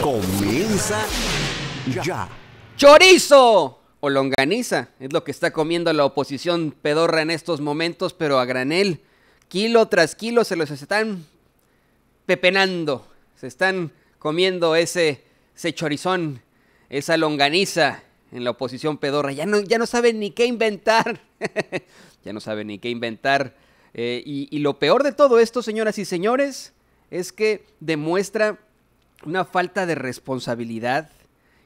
Comienza ya. ¡Chorizo! O longaniza, es lo que está comiendo la oposición pedorra en estos momentos, pero a granel, kilo tras kilo se los están pepenando, se están comiendo ese, ese chorizón, esa longaniza en la oposición pedorra. Ya no, ya no saben ni qué inventar, ya no saben ni qué inventar. Eh, y lo peor de todo esto, señoras y señores, es que demuestra una falta de responsabilidad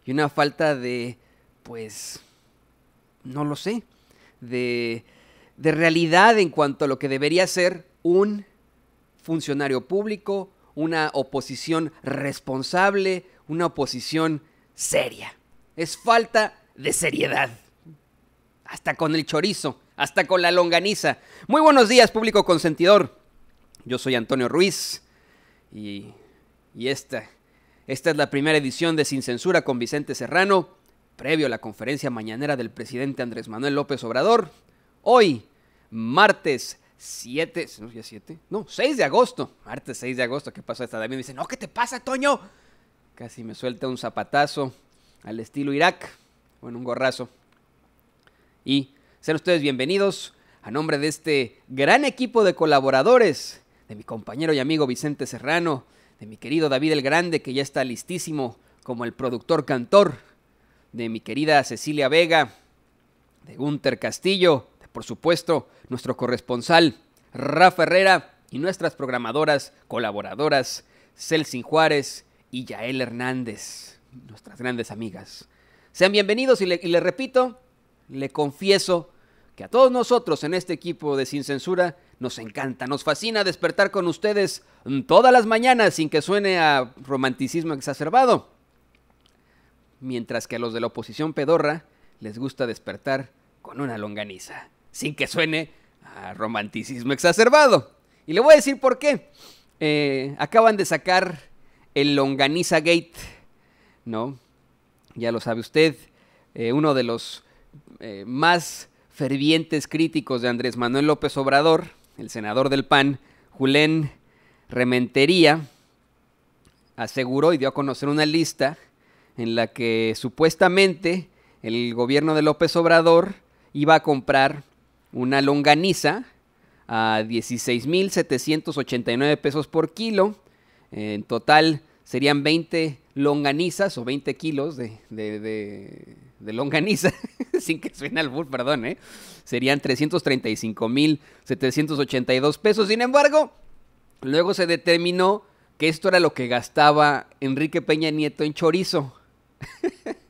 y una falta de, pues, no lo sé, de, de realidad en cuanto a lo que debería ser un funcionario público, una oposición responsable, una oposición seria. Es falta de seriedad. Hasta con el chorizo, hasta con la longaniza. Muy buenos días, público consentidor. Yo soy Antonio Ruiz y, y esta esta es la primera edición de Sin Censura con Vicente Serrano, previo a la conferencia mañanera del presidente Andrés Manuel López Obrador. Hoy, martes 7, no, no, 6 de agosto, martes 6 de agosto, ¿qué pasa? Está David me dice, no, ¿qué te pasa, Toño? Casi me suelta un zapatazo al estilo Irak, o en un gorrazo. Y sean ustedes bienvenidos a nombre de este gran equipo de colaboradores, de mi compañero y amigo Vicente Serrano, de mi querido David el Grande, que ya está listísimo como el productor cantor, de mi querida Cecilia Vega, de Gunter Castillo, por supuesto nuestro corresponsal Rafa Herrera y nuestras programadoras colaboradoras Celsin Juárez y Yael Hernández, nuestras grandes amigas. Sean bienvenidos y y le repito, le confieso que a todos nosotros en este equipo de Sin Censura nos encanta, nos fascina despertar con ustedes mm, todas las mañanas sin que suene a romanticismo exacerbado. Mientras que a los de la oposición pedorra les gusta despertar con una longaniza, sin que suene a romanticismo exacerbado. Y le voy a decir por qué. Eh, acaban de sacar el Longaniza Gate, ¿no? Ya lo sabe usted, eh, uno de los eh, más fervientes críticos de Andrés Manuel López Obrador, el senador del PAN, Julén Rementería, aseguró y dio a conocer una lista en la que supuestamente el gobierno de López Obrador iba a comprar una longaniza a 16.789 pesos por kilo. En total, serían 20 longanizas o 20 kilos de, de, longaniza, sin que suene al bull, perdón, ¿eh? serían 335.782 pesos. Sin embargo, luego se determinó que esto era lo que gastaba Enrique Peña Nieto en chorizo.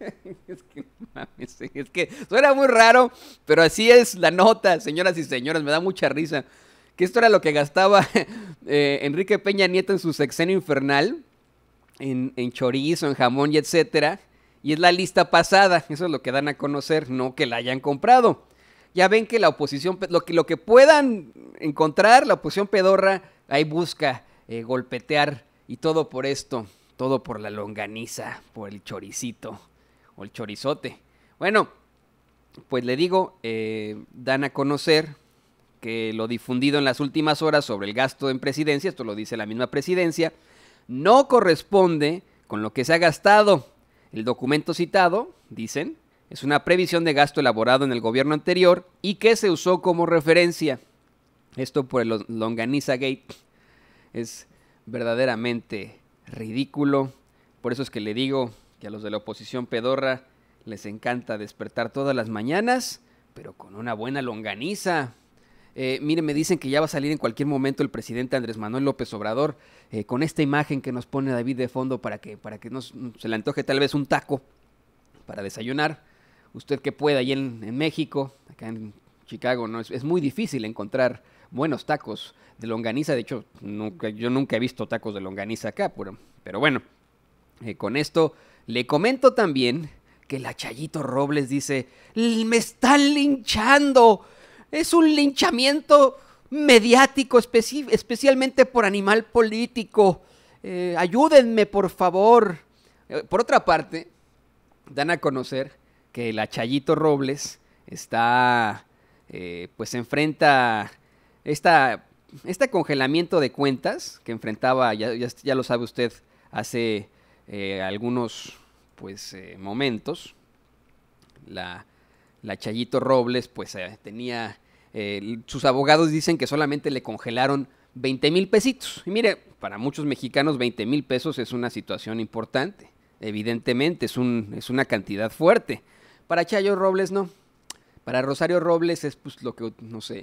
es, que, mames, ¿eh? es suena muy raro, pero así es la nota, señoras y señores, me da mucha risa. Que esto era lo que gastaba eh, Enrique Peña Nieto en su sexenio infernal en, chorizo, en jamón y etcétera. Y es la lista pasada, eso es lo que dan a conocer, no que la hayan comprado. Ya ven que la oposición, lo que, lo que puedan encontrar, la oposición pedorra, ahí busca eh, golpetear y todo por esto, todo por la longaniza, por el choricito o el chorizote. Bueno, pues le digo, eh, dan a conocer que lo difundido en las últimas horas sobre el gasto en presidencia, esto lo dice la misma presidencia, no corresponde con lo que se ha gastado. El documento citado, dicen, es una previsión de gasto elaborado en el gobierno anterior y que se usó como referencia. Esto por el Longaniza Gate es verdaderamente ridículo. Por eso es que le digo que a los de la oposición pedorra les encanta despertar todas las mañanas, pero con una buena longaniza. Eh, miren, me dicen que ya va a salir en cualquier momento el presidente Andrés Manuel López Obrador eh, con esta imagen que nos pone David de fondo para que, para que se le antoje tal vez un taco para desayunar. Usted que pueda, ahí en, México, acá en Chicago, ¿no? Es, muy difícil encontrar buenos tacos de longaniza. De hecho, yo nunca he visto tacos de longaniza acá, pero, bueno, eh, con esto le comento también que la Chayito Robles dice, me están linchando es un linchamiento mediático, especialmente por animal político. Eh, ayúdenme, por favor. Eh, por otra parte, dan a conocer que el Chayito Robles está, eh, pues enfrenta esta, este congelamiento de cuentas que enfrentaba, ya, ya, lo sabe usted, hace algunos pues, momentos. La, la Chayito Robles pues tenía eh, sus abogados dicen que solamente le congelaron 20 mil pesitos. Y mire, para muchos mexicanos 20 mil pesos es una situación importante. Evidentemente, es, un, es una cantidad fuerte. Para Chayo Robles no. Para Rosario Robles es pues, lo que, no sé,